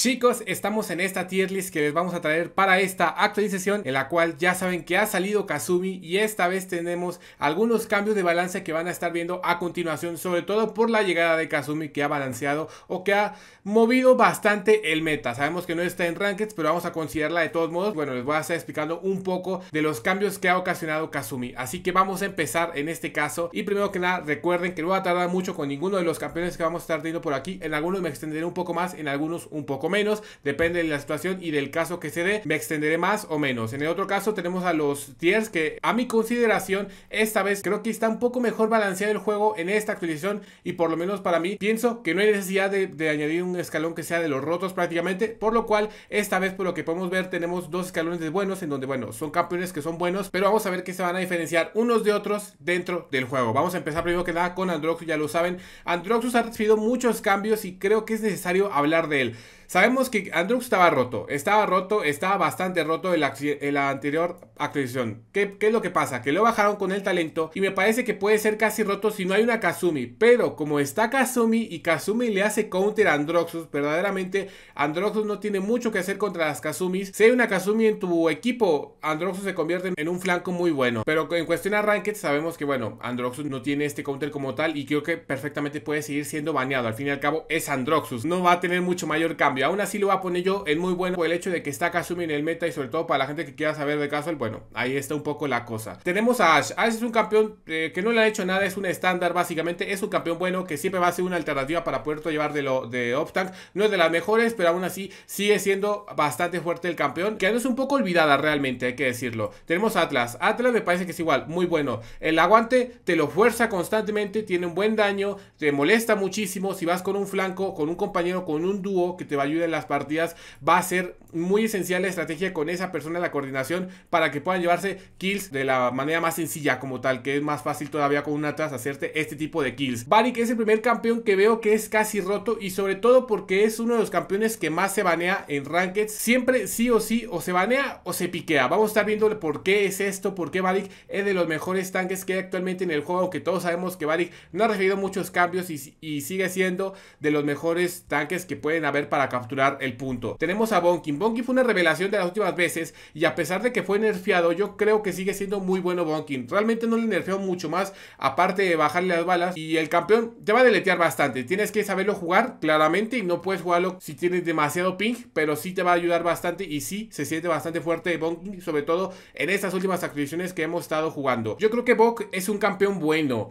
Chicos, estamos en esta tier list que les vamos a traer para esta actualización en la cual ya saben que ha salido Kazumi y esta vez tenemos algunos cambios de balance que van a estar viendo a continuación, sobre todo por la llegada de Kazumi que ha balanceado o que ha movido bastante el meta. Sabemos que no está en rankings, pero vamos a considerarla de todos modos. Bueno, les voy a estar explicando un poco de los cambios que ha ocasionado Kazumi. Así que vamos a empezar en este caso y primero que nada recuerden que no va a tardar mucho con ninguno de los campeones que vamos a estar teniendo por aquí. En algunos me extenderé un poco más, en algunos un poco menos, depende de la situación y del caso que se dé, me extenderé más o menos. En el otro caso tenemos a los tiers que a mi consideración esta vez creo que está un poco mejor balanceado el juego en esta actualización y por lo menos para mí pienso que no hay necesidad de, añadir un escalón que sea de los rotos prácticamente, por lo cual esta vez por lo que podemos ver tenemos dos escalones de buenos en donde bueno, son campeones que son buenos, pero vamos a ver que se van a diferenciar unos de otros dentro del juego. Vamos a empezar primero que nada con Androxus, ya lo saben, Androxus ha recibido muchos cambios y creo que es necesario hablar de él. Sabemos que Androxus estaba roto, estaba roto, estaba bastante roto en la, anterior actualización. ¿Qué, ¿Qué, es lo que pasa? Que lo bajaron con el talento y me parece que puede ser casi roto si no hay una Kazumi. Pero como está Kazumi y Kazumi le hace counter a Androxus, verdaderamente Androxus no tiene mucho que hacer contra las Kazumis. Si hay una Kazumi en tu equipo, Androxus se convierte en un flanco muy bueno. Pero en cuestión a Ranked sabemos que, bueno, Androxus no tiene este counter como tal y creo que perfectamente puede seguir siendo baneado. Al fin y al cabo es Androxus, no va a tener mucho mayor cambio y Aún así lo va a poner yo en muy bueno por el hecho de que está Kazumi en el meta y sobre todo para la gente que quiera saber de Kazumi, bueno, ahí está un poco la cosa. Tenemos a Ash. Ash es un campeón eh, que no le ha hecho nada, es un estándar básicamente. Es un campeón bueno que siempre va a ser una alternativa para poder llevar de, lo, de Optank, No es de las mejores, pero aún así sigue siendo bastante fuerte el campeón. Que no es un poco olvidada realmente, hay que decirlo. Tenemos a Atlas. Atlas me parece que es igual, muy bueno. El aguante te lo fuerza constantemente, tiene un buen daño, te molesta muchísimo. Si vas con un flanco, con un compañero, con un dúo que te va a ayuda en las partidas, va a ser muy esencial la estrategia con esa persona, la coordinación, para que puedan llevarse kills de la manera más sencilla como tal, que es más fácil todavía con una atrás hacerte este tipo de kills. Varik es el primer campeón que veo que es casi roto y sobre todo porque es uno de los campeones que más se banea en ranked. Siempre sí o sí o se banea o se piquea. Vamos a estar viendo por qué es esto, por qué es de los mejores tanques que hay actualmente en el juego, que todos sabemos que Varik no ha recibido muchos cambios y, y sigue siendo de los mejores tanques que pueden haber para acabar capturar el punto. Tenemos a Bonkin. Bonkin fue una revelación de las últimas veces y a pesar de que fue nerfeado, yo creo que sigue siendo muy bueno Bonkin. Realmente no le nerfeó mucho más, aparte de bajarle las balas. Y el campeón te va a deletear bastante. Tienes que saberlo jugar claramente y no puedes jugarlo si tienes demasiado ping, pero sí te va a ayudar bastante y sí se siente bastante fuerte Bonkin, sobre todo en estas últimas actualizaciones que hemos estado jugando. Yo creo que Bok es un campeón bueno.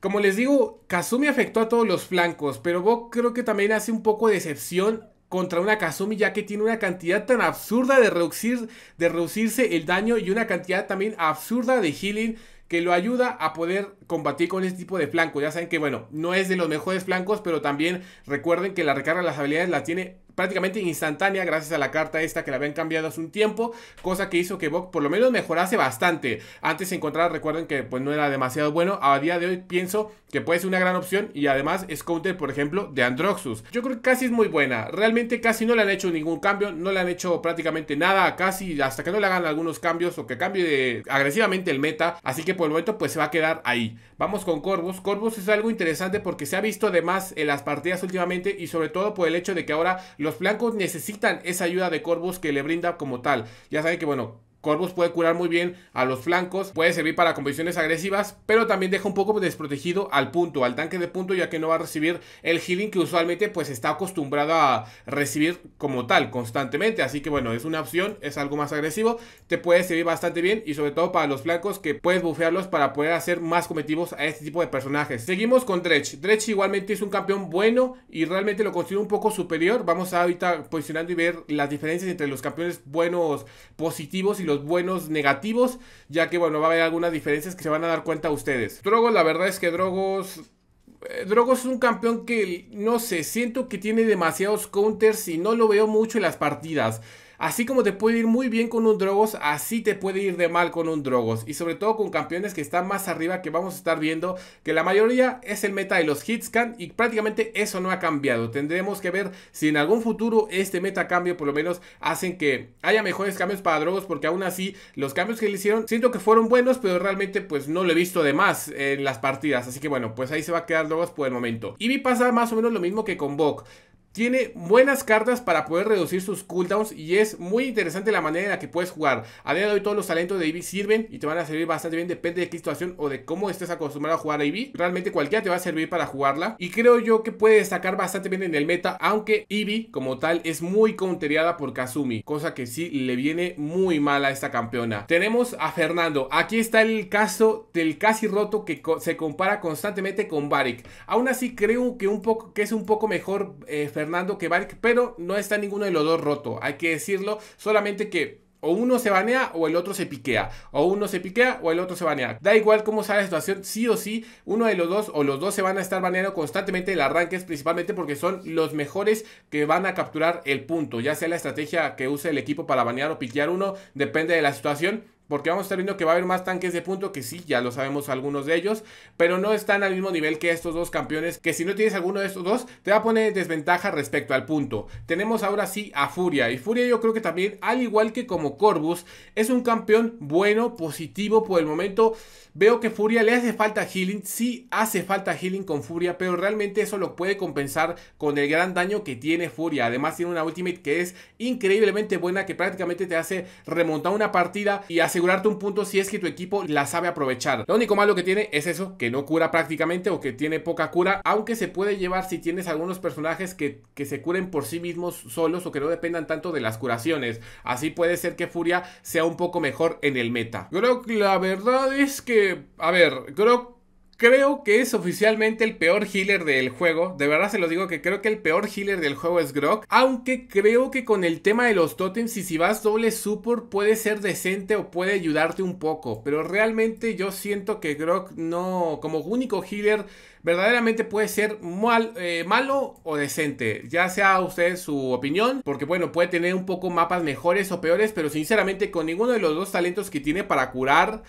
Como les digo, Kazumi afectó a todos los flancos, pero Bok creo que también hace un poco de excepción contra una Kazumi ya que tiene una cantidad tan absurda de, reducir, de reducirse el daño y una cantidad también absurda de healing que lo ayuda a poder combatir con este tipo de flanco. Ya saben que, bueno, no es de los mejores flancos, pero también recuerden que la recarga de las habilidades la tiene prácticamente instantánea gracias a la carta esta que la habían cambiado hace un tiempo, cosa que hizo que Bok por lo menos mejorase bastante. Antes se encontraba, recuerden que pues no era demasiado bueno, a día de hoy pienso que puede ser una gran opción y además es counter, por ejemplo, de Androxus. Yo creo que casi es muy buena, realmente casi no le han hecho ningún cambio, no le han hecho prácticamente nada, casi hasta que no le hagan algunos cambios o que cambie agresivamente el meta, así que por el momento pues se va a quedar ahí. Vamos con Corvus. Corvus es algo interesante porque se ha visto además en las partidas últimamente y sobre todo por el hecho de que ahora los blancos necesitan esa ayuda de Corvus que le brinda como tal. Ya saben que bueno, Corvus puede curar muy bien a los flancos, puede servir para combinaciones agresivas, pero también deja un poco desprotegido al punto, al tanque de punto, ya que no va a recibir el healing que usualmente pues está acostumbrado a recibir como tal constantemente. Así que bueno, es una opción, es algo más agresivo, te puede servir bastante bien y sobre todo para los flancos que puedes bufearlos para poder hacer más cometivos a este tipo de personajes. Seguimos con Dredge. Dredge igualmente es un campeón bueno y realmente lo considero un poco superior. Vamos a ahorita posicionando y ver las diferencias entre los campeones buenos positivos y los buenos negativos, ya que bueno, va a haber algunas diferencias que se van a dar cuenta ustedes. Drogos, la verdad es que Drogos... Eh, Drogos es un campeón que, no sé, siento que tiene demasiados counters y no lo veo mucho en las partidas. Así como te puede ir muy bien con un Drogos, así te puede ir de mal con un Drogos. Y sobre todo con campeones que están más arriba que vamos a estar viendo que la mayoría es el meta de los hitscan y prácticamente eso no ha cambiado. Tendremos que ver si en algún futuro este meta cambio por lo menos hacen que haya mejores cambios para Drogos porque aún así los cambios que le hicieron siento que fueron buenos pero realmente pues no lo he visto de más en las partidas. Así que bueno, pues ahí se va a quedar Drogos por el momento. Y vi pasa más o menos lo mismo que con Vogue tiene buenas cartas para poder reducir sus cooldowns y es muy interesante la manera en la que puedes jugar. A día de hoy todos los talentos de Eevee sirven y te van a servir bastante bien, depende de qué situación o de cómo estés acostumbrado a jugar a Eevee. Realmente cualquiera te va a servir para jugarla y creo yo que puede destacar bastante bien en el meta, aunque Eevee como tal es muy counterada por Kazumi, cosa que sí le viene muy mal a esta campeona. Tenemos a Fernando, aquí está el caso del casi roto que se compara constantemente con Barik. Aún así creo que, un poco, que es un poco mejor eh, Fernando Quebar, pero no está ninguno de los dos roto, hay que decirlo, solamente que o uno se banea o el otro se piquea. O uno se piquea o el otro se banea. Da igual cómo sea la situación, sí o sí, uno de los dos o los dos se van a estar baneando constantemente en el arranque, principalmente porque son los mejores que van a capturar el punto. Ya sea la estrategia que use el equipo para banear o piquear uno, depende de la situación porque vamos a estar viendo que va a haber más tanques de punto, que sí, ya lo sabemos algunos de ellos, pero no están al mismo nivel que estos dos campeones, que si no tienes alguno de estos dos, te va a poner desventaja respecto al punto. Tenemos ahora sí a Furia, y Furia yo creo que también, al igual que como Corvus, es un campeón bueno, positivo por el momento. Veo que Furia le hace falta healing, sí hace falta healing con Furia, pero realmente eso lo puede compensar con el gran daño que tiene Furia. Además tiene una ultimate que es increíblemente buena, que prácticamente te hace remontar una partida y hace asegurarte un punto si es que tu equipo la sabe aprovechar. Lo único malo que tiene es eso, que no cura prácticamente o que tiene poca cura, aunque se puede llevar si tienes algunos personajes que, que se curen por sí mismos solos o que no dependan tanto de las curaciones. Así puede ser que Furia sea un poco mejor en el meta. Creo que la verdad es que, a ver, creo que Creo que es oficialmente el peor healer del juego. De verdad se los digo que creo que el peor healer del juego es Grok. Aunque creo que con el tema de los totems y si vas doble support puede ser decente o puede ayudarte un poco. Pero realmente yo siento que Grok no, como único healer, verdaderamente puede ser mal, eh, malo o decente. Ya sea usted su opinión. Porque bueno, puede tener un poco mapas mejores o peores. Pero sinceramente con ninguno de los dos talentos que tiene para curar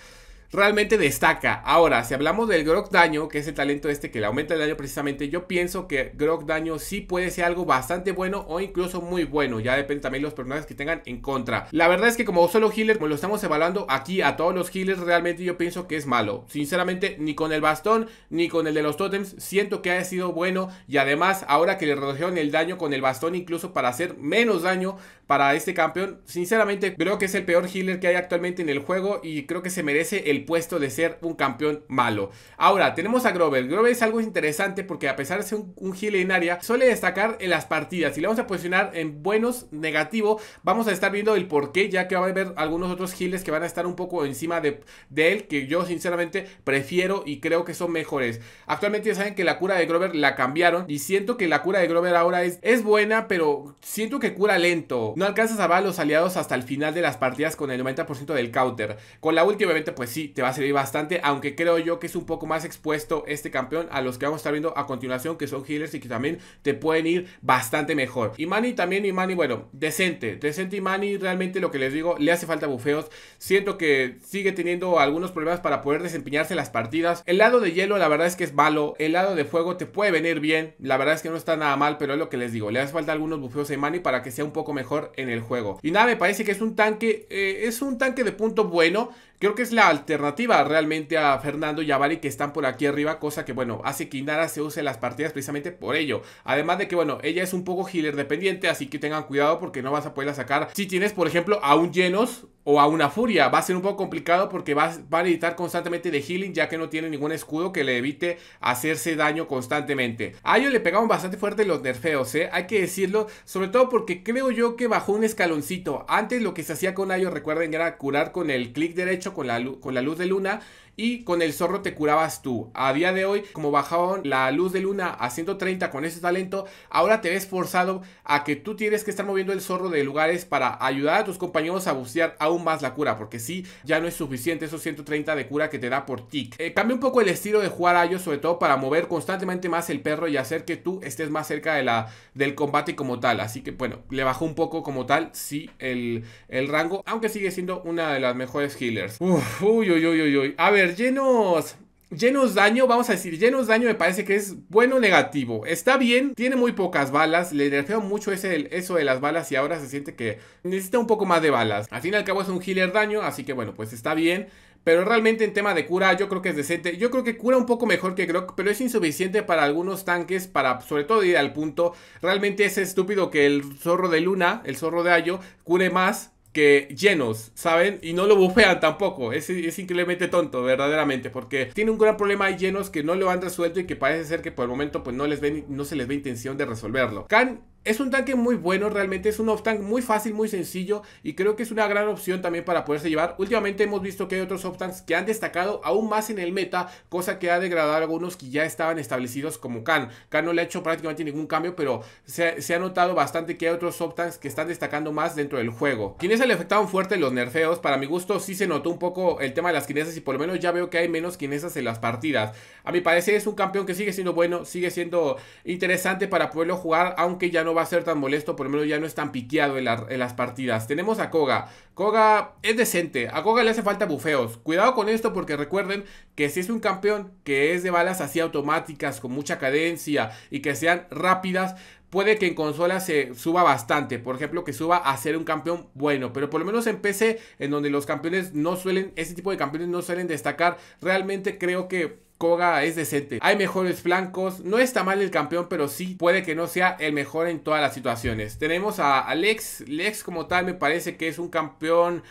realmente destaca. Ahora, si hablamos del Grog Daño, que es el talento este que le aumenta el daño precisamente, yo pienso que Grog Daño sí puede ser algo bastante bueno o incluso muy bueno. Ya depende también de los personajes que tengan en contra. La verdad es que como solo healer, como lo estamos evaluando aquí a todos los healers, realmente yo pienso que es malo. Sinceramente, ni con el bastón, ni con el de los totems, siento que haya sido bueno. Y además, ahora que le redujeron el daño con el bastón, incluso para hacer menos daño para este campeón, sinceramente creo que es el peor healer que hay actualmente en el juego y creo que se merece el puesto de ser un campeón malo. Ahora, tenemos a Grover. Grover es algo interesante porque a pesar de ser un, heal en área, suele destacar en las partidas. y le vamos a posicionar en buenos, negativo, vamos a estar viendo el por qué, ya que va a haber algunos otros heals que van a estar un poco encima de, él, que yo sinceramente prefiero y creo que son mejores. Actualmente ya saben que la cura de Grover la cambiaron y siento que la cura de Grover ahora es, es buena, pero siento que cura lento. No alcanzas a ver los aliados hasta el final de las partidas con el 90% del counter. Con la última, pues sí, te va a servir bastante, aunque creo yo que es un poco más expuesto este campeón a los que vamos a estar viendo a continuación, que son healers y que también te pueden ir bastante mejor. Imani también, Imani, bueno, decente, decente Imani, realmente lo que les digo, le hace falta bufeos, siento que sigue teniendo algunos problemas para poder desempeñarse las partidas. El lado de hielo la verdad es que es malo, el lado de fuego te puede venir bien, la verdad es que no está nada mal, pero es lo que les digo, le hace falta algunos bufeos a Imani para que sea un poco mejor en el juego. Y nada, me parece que es un tanque, eh, es un tanque de punto bueno, Creo que es la alternativa realmente a Fernando y a que están por aquí arriba, cosa que, bueno, hace que Inara se use las partidas precisamente por ello. Además de que, bueno, ella es un poco healer dependiente, así que tengan cuidado porque no vas a poderla sacar. Si tienes, por ejemplo, a un Llenos o a una furia. Va a ser un poco complicado porque va, a necesitar constantemente de healing ya que no tiene ningún escudo que le evite hacerse daño constantemente. A ellos le pegaron bastante fuerte los nerfeos, ¿eh? hay que decirlo, sobre todo porque creo yo que bajó un escaloncito. Antes lo que se hacía con Ayo, recuerden, era curar con el clic derecho, con la, con la luz de luna y con el zorro te curabas tú. A día de hoy, como bajaron la luz de luna a 130 con ese talento, ahora te ves forzado a que tú tienes que estar moviendo el zorro de lugares para ayudar a tus compañeros a bucear aún más la cura, porque si sí, ya no es suficiente esos 130 de cura que te da por tick. Eh, cambia un poco el estilo de jugar a ellos, sobre todo para mover constantemente más el perro y hacer que tú estés más cerca de la, del combate como tal. Así que bueno, le bajó un poco como tal, sí, el, rango, aunque sigue siendo una de las mejores healers. uy, uy, uy, uy, uy. A ver, llenos. Llenos daño, vamos a decir, llenos daño me parece que es bueno negativo. Está bien, tiene muy pocas balas, le nerfeo mucho ese, eso de las balas y ahora se siente que necesita un poco más de balas. Al fin y al cabo es un healer daño, así que bueno, pues está bien. Pero realmente en tema de cura yo creo que es decente. Yo creo que cura un poco mejor que Grok, pero es insuficiente para algunos tanques, para sobre todo ir al punto. Realmente es estúpido que el zorro de Luna, el zorro de Ayo, cure más que llenos, ¿saben? Y no lo bufean tampoco. Es, es, increíblemente tonto, verdaderamente. Porque tiene un gran problema ahí llenos que no lo han resuelto y que parece ser que por el momento pues no, les ven, no se les ve intención de resolverlo. Khan es un tanque muy bueno, realmente es un off-tank muy fácil, muy sencillo y creo que es una gran opción también para poderse llevar. Últimamente hemos visto que hay otros off-tanks que han destacado aún más en el meta, cosa que ha degradado a algunos que ya estaban establecidos como Khan. Khan no le ha hecho prácticamente ningún cambio, pero se, ha notado bastante que hay otros off-tanks que están destacando más dentro del juego. Kinesas le afectaron fuerte los nerfeos, para mi gusto sí se notó un poco el tema de las quinesas y por lo menos ya veo que hay menos quinesas en las partidas. A mi parecer es un campeón que sigue siendo bueno, sigue siendo interesante para poderlo jugar, aunque ya no no va a ser tan molesto, por lo menos ya no es tan piqueado en, las partidas. Tenemos a Koga. Koga es decente, a Koga le hace falta bufeos. Cuidado con esto porque recuerden que si es un campeón que es de balas así automáticas, con mucha cadencia y que sean rápidas, puede que en consola se suba bastante. Por ejemplo, que suba a ser un campeón bueno. Pero por lo menos en PC, en donde los campeones no suelen, ese tipo de campeones no suelen destacar, realmente creo que Koga es decente. Hay mejores flancos. No está mal el campeón, pero sí puede que no sea el mejor en todas las situaciones. Tenemos a, Alex. Lex. Lex como tal me parece que es un campeón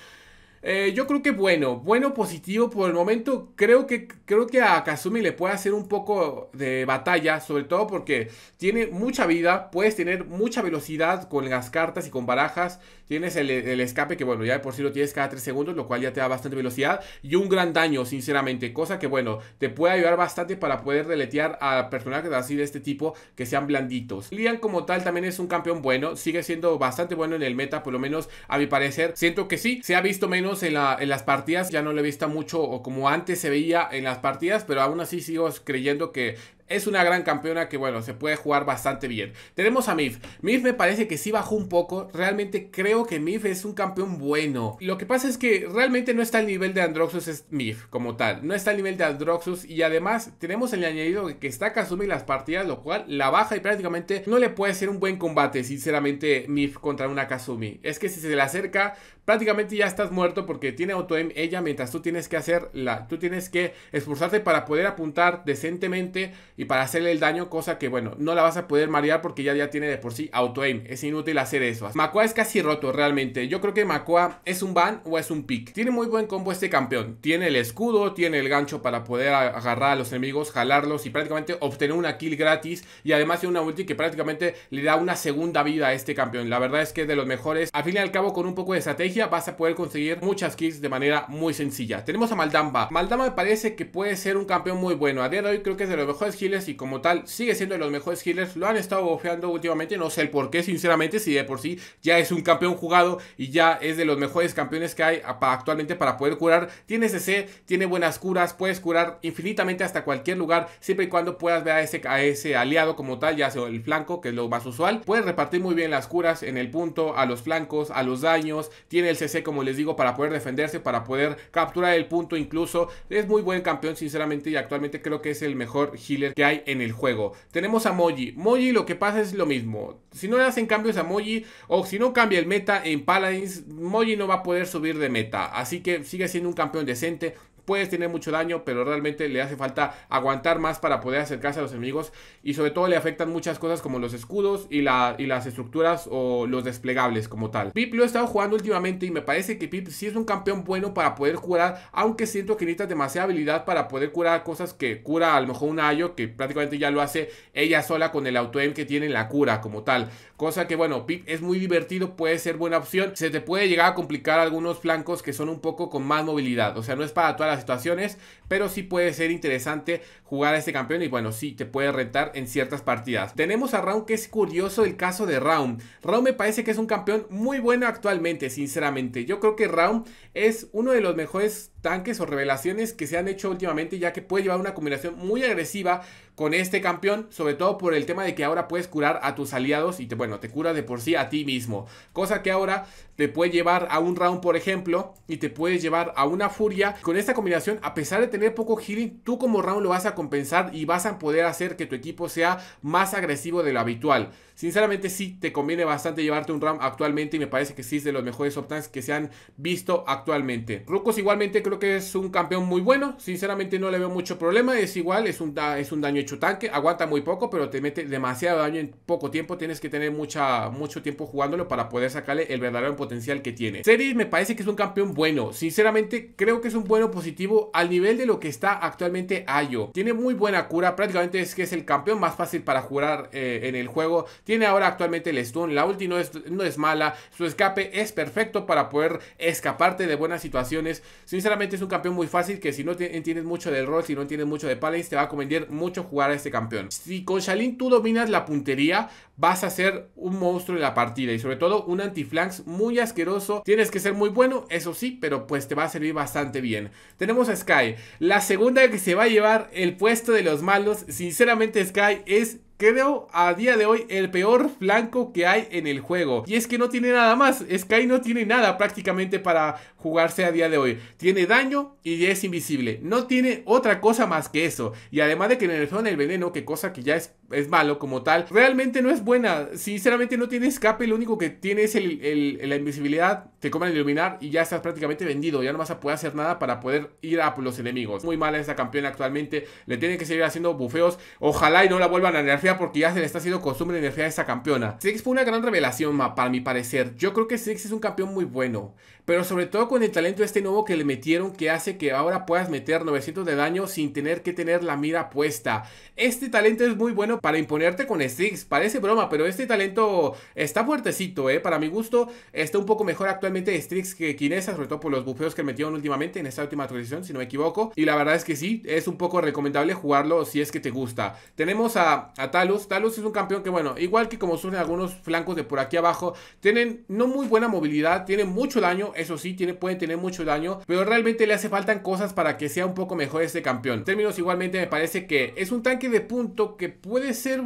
eh, yo creo que bueno, bueno, positivo por el momento. Creo que, creo que a Kazumi le puede hacer un poco de batalla, sobre todo porque tiene mucha vida, puedes tener mucha velocidad con las cartas y con barajas. Tienes el, escape que, bueno, ya por sí lo tienes cada 3 segundos, lo cual ya te da bastante velocidad y un gran daño, sinceramente. Cosa que, bueno, te puede ayudar bastante para poder deletear a personajes así de este tipo que sean blanditos. Lian, como tal, también es un campeón bueno, sigue siendo bastante bueno en el meta, por lo menos a mi parecer. Siento que sí, se ha visto menos en, las partidas, ya no le visto mucho o como antes se veía en las partidas, pero aún así sigo creyendo que es una gran campeona que, bueno, se puede jugar bastante bien. Tenemos a Mif. Mif me parece que sí bajó un poco. Realmente creo que Mif es un campeón bueno. Lo que pasa es que realmente no está al nivel de Androxus es Mif como tal. No está al nivel de Androxus y además tenemos el añadido que está Kazumi en las partidas, lo cual la baja y prácticamente no le puede ser un buen combate, sinceramente, Mif contra una Kazumi. Es que si se le acerca, prácticamente ya estás muerto porque tiene auto-aim ella mientras tú tienes que hacer la... Tú tienes que esforzarte para poder apuntar decentemente y para hacerle el daño, cosa que bueno, no la vas a poder marear porque ya, ya tiene de por sí auto-aim. Es inútil hacer eso. macua es casi roto realmente. Yo creo que macua es un ban o es un pick. Tiene muy buen combo este campeón. Tiene el escudo, tiene el gancho para poder agarrar a los enemigos, jalarlos y prácticamente obtener una kill gratis. Y además tiene una ulti que prácticamente le da una segunda vida a este campeón. La verdad es que es de los mejores. Al fin y al cabo, con un poco de estrategia vas a poder conseguir muchas kills de manera muy sencilla. Tenemos a Maldamba. Maldamba me parece que puede ser un campeón muy bueno. A día de hoy creo que es de los mejores kills y como tal sigue siendo de los mejores healers. Lo han estado bofeando últimamente, no sé el por qué, sinceramente, si de por sí ya es un campeón jugado y ya es de los mejores campeones que hay actualmente para poder curar. Tiene CC, tiene buenas curas, puedes curar infinitamente hasta cualquier lugar, siempre y cuando puedas ver a ese, a ese aliado como tal, ya sea el flanco, que es lo más usual. Puedes repartir muy bien las curas en el punto, a los flancos, a los daños. Tiene el CC, como les digo, para poder defenderse, para poder capturar el punto incluso. Es muy buen campeón, sinceramente, y actualmente creo que es el mejor healer que hay en el juego. Tenemos a Moji. Moji lo que pasa es lo mismo. Si no le hacen cambios a Moji o si no cambia el meta en Paladins, Moji no va a poder subir de meta. Así que sigue siendo un campeón decente, puedes tener mucho daño, pero realmente le hace falta aguantar más para poder acercarse a los enemigos y sobre todo le afectan muchas cosas como los escudos y, las estructuras o los desplegables como tal. Pip lo he estado jugando últimamente y me parece que Pip sí es un campeón bueno para poder curar, aunque siento que necesita demasiada habilidad para poder curar cosas que cura a lo mejor un Ayo que prácticamente ya lo hace ella sola con el auto-aim que tiene en la cura como tal. Cosa que, bueno, Pip es muy divertido, puede ser buena opción. Se te puede llegar a complicar algunos flancos que son un poco con más movilidad. O sea, no es para todas las situaciones, pero sí puede ser interesante jugar a este campeón. Y bueno, sí, te puede rentar en ciertas partidas. Tenemos a Raum, que es curioso el caso de Raum. Raum me parece que es un campeón muy bueno actualmente, sinceramente. Yo creo que Raum es uno de los mejores tanques o revelaciones que se han hecho últimamente, ya que puede llevar una combinación muy agresiva con este campeón, sobre todo por el tema de que ahora puedes curar a tus aliados y te, bueno, te curas de por sí a ti mismo. Cosa que ahora te puede llevar a un round, por ejemplo, y te puedes llevar a una furia. Con esta combinación, a pesar de tener poco healing, tú como round lo vas a compensar y vas a poder hacer que tu equipo sea más agresivo de lo habitual. Sinceramente sí, te conviene bastante llevarte un round actualmente y me parece que sí es de los mejores optans que se han visto actualmente. Rucos igualmente creo que es un campeón muy bueno, sinceramente no le veo mucho problema, es igual, es un, es un daño tanque aguanta muy poco, pero te mete demasiado daño en poco tiempo. Tienes que tener mucha, mucho tiempo jugándolo para poder sacarle el verdadero potencial que tiene. Seri me parece que es un campeón bueno. Sinceramente, creo que es un bueno positivo al nivel de lo que está actualmente Ayo. Tiene muy buena cura. Prácticamente es que es el campeón más fácil para jugar eh, en el juego. Tiene ahora actualmente el stun. La ulti no es, mala. Su escape es perfecto para poder escaparte de buenas situaciones. Sinceramente, es un campeón muy fácil que si no tienes mucho del rol, si no tienes mucho de Paladins, te va a convencer mucho jugar a este campeón. Si con Shalin tú dominas la puntería, vas a ser un monstruo en la partida y sobre todo un anti-flanks muy asqueroso. Tienes que ser muy bueno, eso sí, pero pues te va a servir bastante bien. Tenemos a Sky, la segunda que se va a llevar el puesto de los malos. Sinceramente Sky es creo a día de hoy el peor flanco que hay en el juego. Y es que no tiene nada más. Sky no tiene nada prácticamente para jugarse a día de hoy. Tiene daño y es invisible. No tiene otra cosa más que eso. Y además de que en el veneno, que cosa que ya es, malo como tal, realmente no es buena. Sinceramente no tiene escape, lo único que tiene es la invisibilidad. Te comen iluminar y ya estás prácticamente vendido. Ya no vas a poder hacer nada para poder ir a los enemigos. Muy mala esa campeona actualmente. Le tienen que seguir haciendo bufeos. Ojalá y no la vuelvan a nerfear porque ya se le está haciendo costumbre energía a esa campeona. Six fue una gran revelación, para mi parecer. Yo creo que Six es un campeón muy bueno. Pero sobre todo con el talento este nuevo que le metieron que hace que ahora puedas meter 900 de daño sin tener que tener la mira puesta. Este talento es muy bueno para imponerte con Strix, parece broma, pero este talento está fuertecito, ¿eh? Para mi gusto está un poco mejor actualmente Strix que Kinesa, sobre todo por los bufeos que metieron últimamente en esta última actualización, si no me equivoco. Y la verdad es que sí, es un poco recomendable jugarlo si es que te gusta. Tenemos a, Talus, Talus es un campeón que bueno, igual que como surgen algunos flancos de por aquí abajo, tienen no muy buena movilidad, tienen mucho daño, eso sí, tiene puede tener mucho daño, pero realmente le hace faltan cosas para que sea un poco mejor este campeón. términos igualmente me parece que es un tanque de punto que puede ser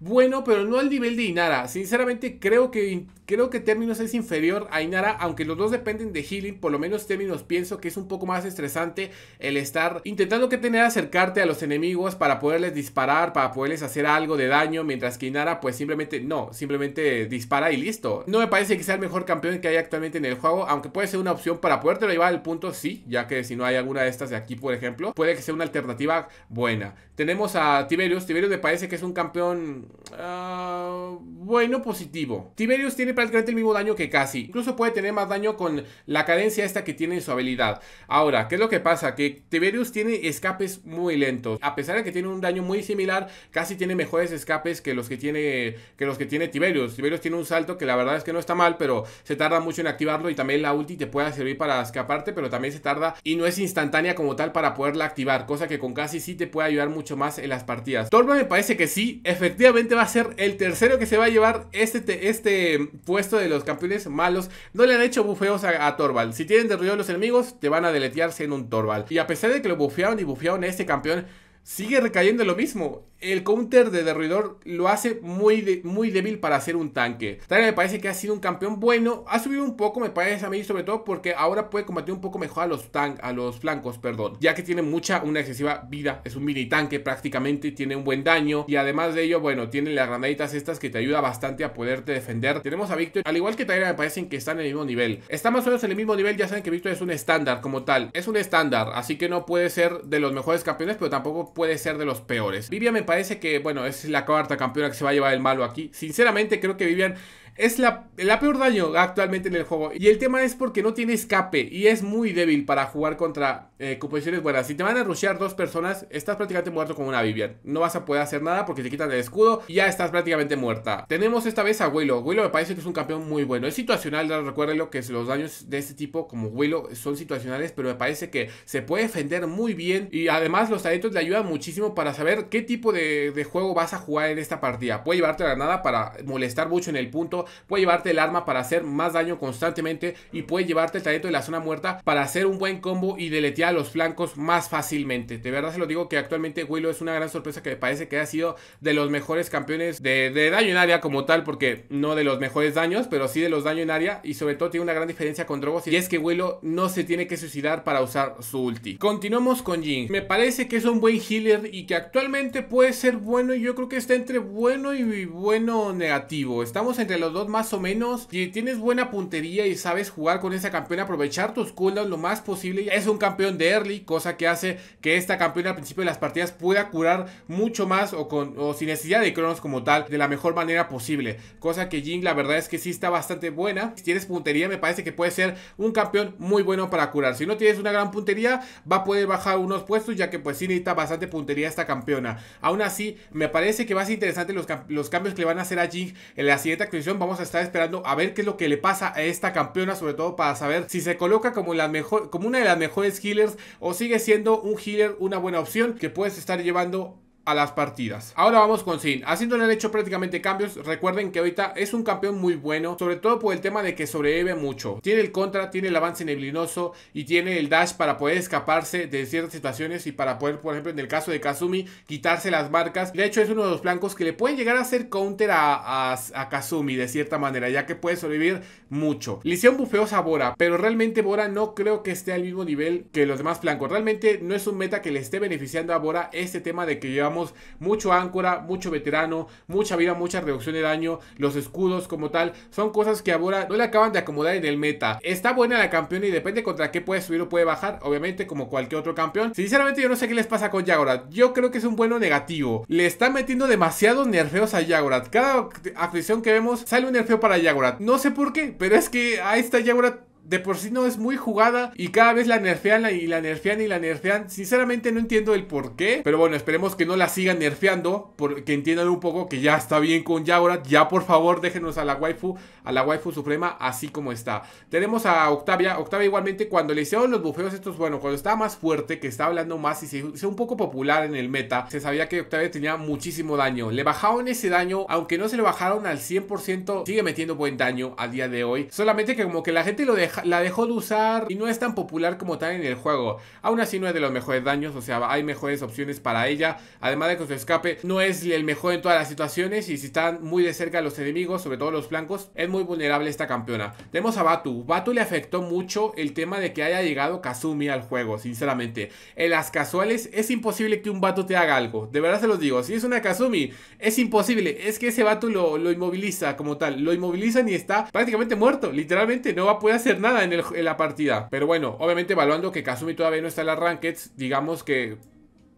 bueno, pero no al nivel de Inara. Sinceramente, creo que, creo que Terminus es inferior a Inara, aunque los dos dependen de healing. Por lo menos términos pienso que es un poco más estresante el estar intentando que tener acercarte a los enemigos para poderles disparar, para poderles hacer algo de daño, mientras que Inara, pues simplemente no, simplemente dispara y listo. No me parece que sea el mejor campeón que hay actualmente en el juego, aunque puede ser una opción para poder llevar al punto, sí, ya que si no hay alguna de estas de aquí, por ejemplo, puede que sea una alternativa buena. Tenemos a Tiberius, Tiberius me parece que es un campeón Ah, bueno, positivo. Tiberius tiene prácticamente el mismo daño que casi. Incluso puede tener más daño con la cadencia esta que tiene en su habilidad. Ahora, ¿qué es lo que pasa? Que Tiberius tiene escapes muy lentos. A pesar de que tiene un daño muy similar, casi tiene mejores escapes que los que tiene, que los que tiene Tiberius. Tiberius tiene un salto que la verdad es que no está mal, pero se tarda mucho en activarlo y también la ulti te puede servir para escaparte, pero también se tarda y no es instantánea como tal para poderla activar, cosa que con casi sí te puede ayudar mucho más en las partidas. Torba me parece que sí, efectivamente va a ser el tercero que se va a llevar este, este puesto de los campeones malos. No le han hecho bufeos a, Torvald, Torval. Si tienen derribado los enemigos, te van a deletearse en un Torval. Y a pesar de que lo bufearon y bufearon a este campeón, sigue recayendo lo mismo. El counter de Derruidor lo hace muy, muy débil para hacer un tanque. Taylor me parece que ha sido un campeón bueno. Ha subido un poco, me parece a mí, sobre todo porque ahora puede combatir un poco mejor a los, a los flancos, perdón. Ya que tiene mucha, una excesiva vida. Es un mini tanque prácticamente, tiene un buen daño. Y además de ello, bueno, tiene las granaditas estas que te ayuda bastante a poderte defender. Tenemos a Victor, al igual que Taylor, me parece que están en el mismo nivel. Está más o menos en el mismo nivel, ya saben que Victor es un estándar como tal. Es un estándar, así que no puede ser de los mejores campeones, pero tampoco puede puede ser de los peores. Vivian me parece que, bueno, es la cuarta campeona que se va a llevar el malo aquí. Sinceramente creo que Vivian es la, peor daño actualmente en el juego. Y el tema es porque no tiene escape y es muy débil para jugar contra eh, composiciones buenas. Si te van a rushear dos personas, estás prácticamente muerto con una Vivian. No vas a poder hacer nada porque te quitan el escudo y ya estás prácticamente muerta. Tenemos esta vez a Willow. Willow me parece que es un campeón muy bueno. Es situacional, lo que los daños de este tipo, como Willow, son situacionales, pero me parece que se puede defender muy bien y además los talentos le ayudan muchísimo para saber qué tipo de, juego vas a jugar en esta partida. Puede llevarte la nada para molestar mucho en el punto, puede llevarte el arma para hacer más daño constantemente y puede llevarte el talento de la zona muerta para hacer un buen combo y deletear a los flancos más fácilmente. De verdad se lo digo que actualmente Willow es una gran sorpresa que me parece que ha sido de los mejores campeones de, daño en área como tal, porque no de los mejores daños, pero sí de los daños en área y sobre todo tiene una gran diferencia con Drogos y es que Willow no se tiene que suicidar para usar su ulti. Continuamos con Jin. Me parece que es un buen healer y que actualmente puede ser bueno y yo creo que está entre bueno y bueno negativo. Estamos entre los dos más o menos. Si tienes buena puntería y sabes jugar con esa campeona, aprovechar tus cooldowns lo más posible. Es un campeón de early, cosa que hace que esta campeona al principio de las partidas pueda curar mucho más o, con, sin necesidad de cronos como tal, de la mejor manera posible. Cosa que Jin la verdad es que sí está bastante buena. Si tienes puntería me parece que puede ser un campeón muy bueno para curar. Si no tienes una gran puntería va a poder bajar unos puestos ya que pues sí necesita bastante puntería esta campeona. Aún así me parece que va a ser interesante los, cambios que le van a hacer a Jin en la siguiente actualización vamos a estar esperando a ver qué es lo que le pasa a esta campeona, sobre todo para saber si se coloca como, la mejor, como una de las mejores healers o sigue siendo un healer una buena opción que puedes estar llevando a las partidas. Ahora vamos con Sin. Haciendo hecho prácticamente cambios. Recuerden que ahorita es un campeón muy bueno, sobre todo por el tema de que sobrevive mucho. Tiene el contra, tiene el avance neblinoso y tiene el dash para poder escaparse de ciertas situaciones y para poder, por ejemplo, en el caso de Kazumi, quitarse las marcas. De hecho, es uno de los blancos que le pueden llegar a hacer counter a, a, Kazumi de cierta manera, ya que puede sobrevivir mucho. Le hicieron bufeos a Bora, pero realmente Bora no creo que esté al mismo nivel que los demás blancos. Realmente no es un meta que le esté beneficiando a Bora este tema de que llevamos mucho áncora, mucho veterano, mucha vida, mucha reducción de daño, los escudos como tal, son cosas que ahora no le acaban de acomodar en el meta. Está buena la campeona y depende contra qué puede subir o puede bajar, obviamente como cualquier otro campeón. Sinceramente yo no sé qué les pasa con Yagorat. yo creo que es un bueno negativo. Le están metiendo demasiados nerfeos a Yagorat. cada afición que vemos sale un nerfeo para Yagorat. no sé por qué, pero es que a esta Yagorat de por sí no es muy jugada y cada vez la nerfean y la nerfean y la nerfean. Sinceramente no entiendo el por qué, pero bueno, esperemos que no la sigan nerfeando, Que entiendan un poco que ya está bien con Yaborat. Ya por favor déjenos a la waifu, a la waifu suprema así como está. Tenemos a Octavia, Octavia igualmente cuando le hicieron los bufeos estos, bueno, cuando estaba más fuerte, que estaba hablando más y se hizo un poco popular en el meta, se sabía que Octavia tenía muchísimo daño. Le bajaron ese daño, aunque no se le bajaron al 100%, sigue metiendo buen daño a día de hoy. Solamente que como que la gente lo deja la dejó de usar y no es tan popular como tal en el juego. Aún así no es de los mejores daños, o sea, hay mejores opciones para ella. Además de que su escape no es el mejor en todas las situaciones y si están muy de cerca los enemigos, sobre todo los flancos, es muy vulnerable esta campeona. Tenemos a Batu. Batu le afectó mucho el tema de que haya llegado Kazumi al juego, sinceramente. En las casuales es imposible que un Batu te haga algo. De verdad se los digo, si es una Kazumi, es imposible. Es que ese Batu lo, inmoviliza como tal. Lo inmoviliza y está prácticamente muerto. Literalmente no va a poder hacer nada en, la partida. Pero bueno, obviamente evaluando que Kazumi todavía no está en las rankings, digamos que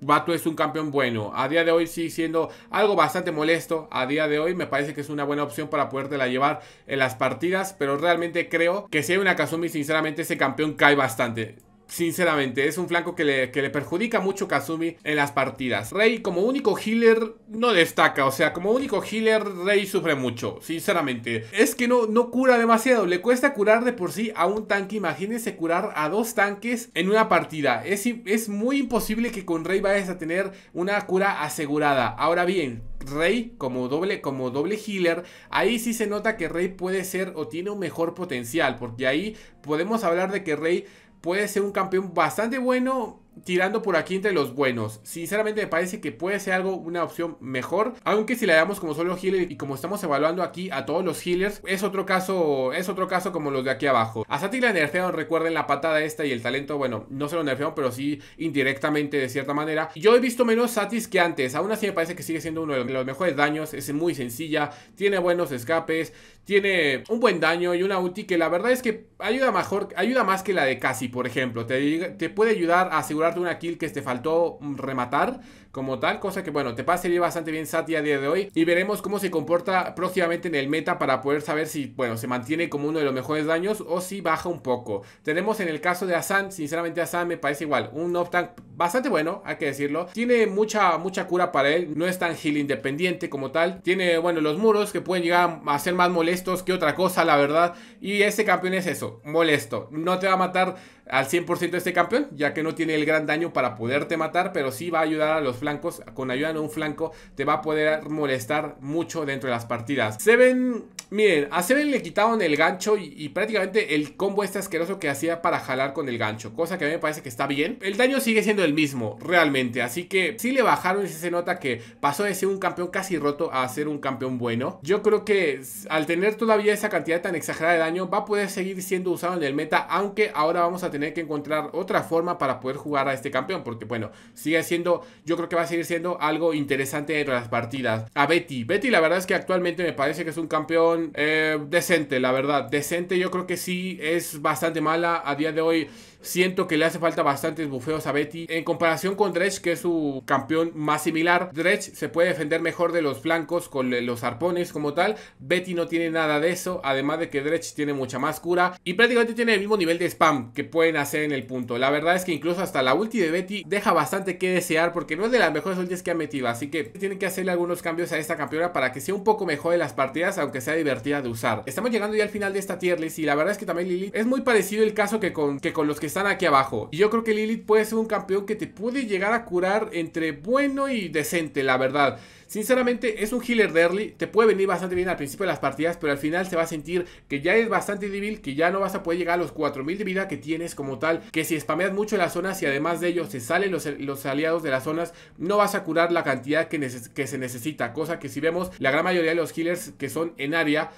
Batu es un campeón bueno. A día de hoy sigue sí, siendo algo bastante molesto. A día de hoy me parece que es una buena opción para la llevar en las partidas. Pero realmente creo que si hay una Kazumi, sinceramente ese campeón cae bastante sinceramente. Es un flanco que le, perjudica mucho Kazumi en las partidas. Rey como único healer no destaca, o sea, como único healer Rey sufre mucho, sinceramente. Es que no, no cura demasiado, le cuesta curar de por sí a un tanque, imagínense curar a dos tanques en una partida. Es, es muy imposible que con Rey vayas a tener una cura asegurada. Ahora bien, Rey como doble, como doble healer, ahí sí se nota que Rey puede ser o tiene un mejor potencial, porque ahí podemos hablar de que Rey puede ser un campeón bastante bueno. Tirando por aquí entre los buenos. Sinceramente me parece que puede ser algo, una opción mejor. Aunque si la damos como solo healer y como estamos evaluando aquí a todos los healers, es otro caso, es otro caso como los de aquí abajo. A Satis la nerfearon, recuerden la patada esta y el talento, bueno, no se lo nerfearon, pero sí indirectamente de cierta manera. Yo he visto menos Satis que antes, aún así me parece que sigue siendo uno de los mejores daños, es muy sencilla, tiene buenos escapes, tiene un buen daño y una ulti que la verdad es que ayuda mejor, ayuda más que la de Cassie, por ejemplo. Te, te puede ayudar a asegurarte una kill que te faltó rematar como tal, cosa que bueno, te parece bastante bien Sati a día de hoy y veremos cómo se comporta próximamente en el meta para poder saber si, bueno, se mantiene como uno de los mejores daños o si baja un poco. Tenemos en el caso de Asan, sinceramente Asan me parece igual, un off-tank bastante bueno, hay que decirlo. Tiene mucha, mucha cura para él, no es tan heal independiente como tal. Tiene, bueno, los muros que pueden llegar a ser más molestos que otra cosa, la verdad. Y ese campeón es eso, molesto. No te va a matar al 100% este campeón, ya que no tiene el gran daño para poderte matar, pero sí va a ayudar a los flancos, con ayuda de un flanco te va a poder molestar mucho dentro de las partidas. Seven, miren, a Seven le quitaron el gancho y, prácticamente el combo este asqueroso que hacía para jalar con el gancho, cosa que a mí me parece que está bien. El daño sigue siendo el mismo, realmente, así que si le bajaron y se nota que pasó de ser un campeón casi roto a ser un campeón bueno. Yo creo que al tener todavía esa cantidad tan exagerada de daño, va a poder seguir siendo usado en el meta, aunque ahora vamos a tener tener que encontrar otra forma para poder jugar a este campeón, porque bueno, sigue siendo, yo creo que va a seguir siendo algo interesante entre las partidas. A Betty, Betty la verdad es que actualmente me parece que es un campeón eh, decente, la verdad, decente yo creo que sí es bastante mala a día de hoy. Siento que le hace falta bastantes bufeos a Betty en comparación con Dredge, que es su campeón más similar. Dredge se puede defender mejor de los flancos con los arpones como tal. Betty no tiene nada de eso, además de que Dredge tiene mucha más cura y prácticamente tiene el mismo nivel de spam que pueden hacer en el punto. La verdad es que incluso hasta la ulti de Betty deja bastante que desear porque no es de las mejores ultis que ha metido, así que tienen que hacerle algunos cambios a esta campeona para que sea un poco mejor en las partidas, aunque sea divertida de usar. Estamos llegando ya al final de esta tier list y la verdad es que también Lili es muy parecido el caso que con, que con los que están aquí abajo. Y yo creo que Lilith puede ser un campeón que te puede llegar a curar entre bueno y decente, la verdad. Sinceramente, es un healer de early, te puede venir bastante bien al principio de las partidas, pero al final se va a sentir que ya es bastante débil, que ya no vas a poder llegar a los 4000 de vida que tienes como tal, que si spameas mucho en las zonas y además de ello se salen los, aliados de las zonas, no vas a curar la cantidad que, que se necesita, cosa que si vemos la gran mayoría de los healers que son en área,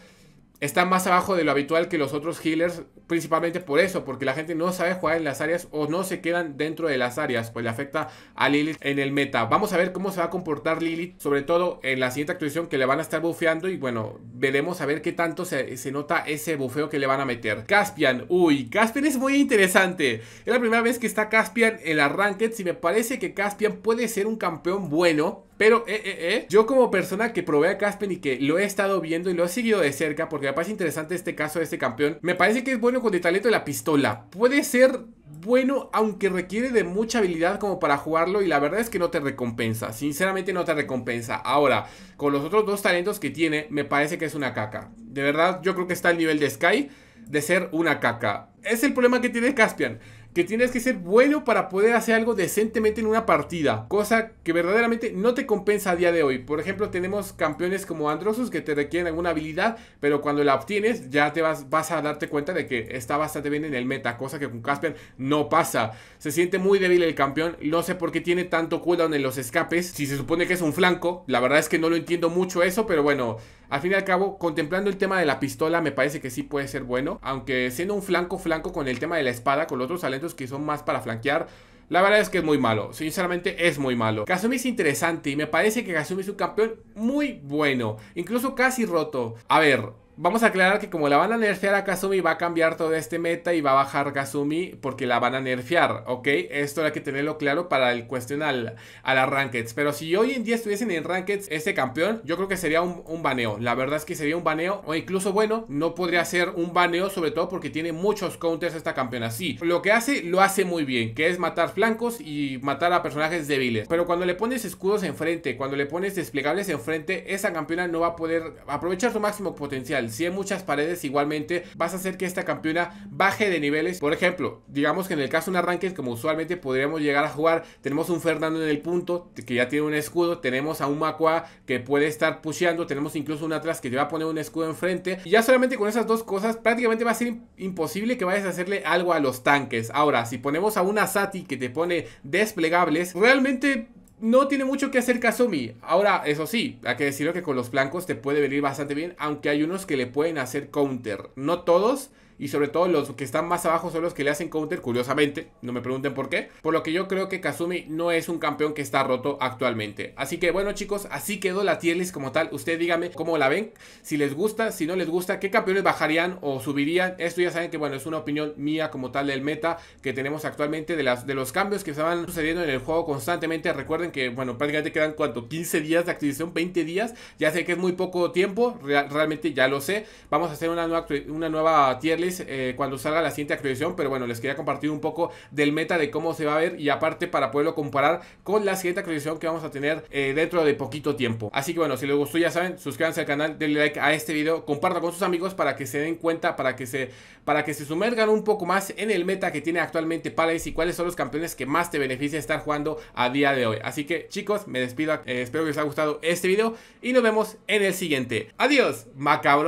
está más abajo de lo habitual que los otros healers, principalmente por eso, porque la gente no sabe jugar en las áreas o no se quedan dentro de las áreas, pues le afecta a Lilith en el meta. Vamos a ver cómo se va a comportar Lilith, sobre todo en la siguiente actuación que le van a estar bufeando y bueno, veremos a ver qué tanto se, nota ese bufeo que le van a meter. Caspian, uy, Caspian es muy interesante. Es la primera vez que está Caspian en la Ranked, si me parece que Caspian puede ser un campeón bueno pero, eh, eh, eh, yo como persona que probé a Caspian y que lo he estado viendo y lo he seguido de cerca, porque me parece interesante este caso de este campeón, me parece que es bueno con el talento de la pistola. Puede ser bueno, aunque requiere de mucha habilidad como para jugarlo y la verdad es que no te recompensa, sinceramente no te recompensa. Ahora, con los otros dos talentos que tiene, me parece que es una caca. De verdad, yo creo que está al nivel de Sky de ser una caca. Es el problema que tiene Caspian que tienes que ser bueno para poder hacer algo decentemente en una partida, cosa que verdaderamente no te compensa a día de hoy. Por ejemplo, tenemos campeones como Androsus que te requieren alguna habilidad, pero cuando la obtienes ya te vas, vas a darte cuenta de que está bastante bien en el meta, cosa que con Casper no pasa. Se siente muy débil el campeón, no sé por qué tiene tanto cooldown en los escapes, si se supone que es un flanco, la verdad es que no lo entiendo mucho eso, pero bueno... Al fin y al cabo, contemplando el tema de la pistola, me parece que sí puede ser bueno. Aunque siendo un flanco flanco con el tema de la espada, con los otros talentos que son más para flanquear. La verdad es que es muy malo, sinceramente es muy malo. Kazumi es interesante y me parece que Kazumi es un campeón muy bueno, incluso casi roto. A ver, Vamos a aclarar que como la van a nerfear a Kazumi, va a cambiar todo este meta y va a bajar Kazumi porque la van a nerfear, ¿ok? Esto hay que tenerlo claro para el cuestional a la Rankeds. Pero si hoy en día estuviesen en Rankeds este campeón, yo creo que sería un, un, baneo. La verdad es que sería un baneo, o incluso bueno, no podría ser un baneo, sobre todo porque tiene muchos counters esta campeona. Sí, lo que hace, lo hace muy bien, que es matar flancos y matar a personajes débiles. Pero cuando le pones escudos enfrente, cuando le pones desplegables enfrente, esa campeona no va a poder aprovechar su máximo potencial. Si hay muchas paredes, igualmente vas a hacer que esta campeona baje de niveles. Por ejemplo, digamos que en el caso de un arranque, como usualmente podríamos llegar a jugar, tenemos un Fernando en el punto que ya tiene un escudo, tenemos a un Macua que puede estar pusheando, tenemos incluso un atrás que te va a poner un escudo enfrente. Y ya solamente con esas dos cosas, prácticamente va a ser imposible que vayas a hacerle algo a los tanques. Ahora, si ponemos a una Sati que te pone desplegables, realmente no tiene mucho que hacer Kasumi Ahora, eso sí, hay que decirlo que con los blancos te puede venir bastante bien, aunque hay unos que le pueden hacer counter. No todos, y sobre todo los que están más abajo son los que le hacen counter, curiosamente, no me pregunten por qué, por lo que yo creo que Kazumi no es un campeón que está roto actualmente. Así que bueno chicos, así quedó la tier list como tal, usted dígame cómo la ven, si les gusta, si no les gusta, qué campeones bajarían o subirían, esto ya saben que bueno, es una opinión mía como tal del meta que tenemos actualmente, de, las, de los cambios que se van sucediendo en el juego constantemente, recuerden que bueno, prácticamente quedan cuánto, 15 días de actualización, 20 días, ya sé que es muy poco tiempo, realmente ya lo sé, vamos a hacer una una nueva tier list eh, cuando salga la siguiente actualización, pero bueno, les quería compartir un poco del meta de cómo se va a ver y aparte para poderlo comparar con la siguiente actualización que vamos a tener eh, dentro de poquito tiempo. Así que bueno, si les gustó ya saben, suscríbanse al canal, denle like a este video, compartan con sus amigos para que se den cuenta, para que se, para que se sumergan un poco más en el meta que tiene actualmente Palace y cuáles son los campeones que más te beneficia estar jugando a día de hoy. Así que chicos, me despido, eh, espero que les haya gustado este video y nos vemos en el siguiente. Adiós, macabros.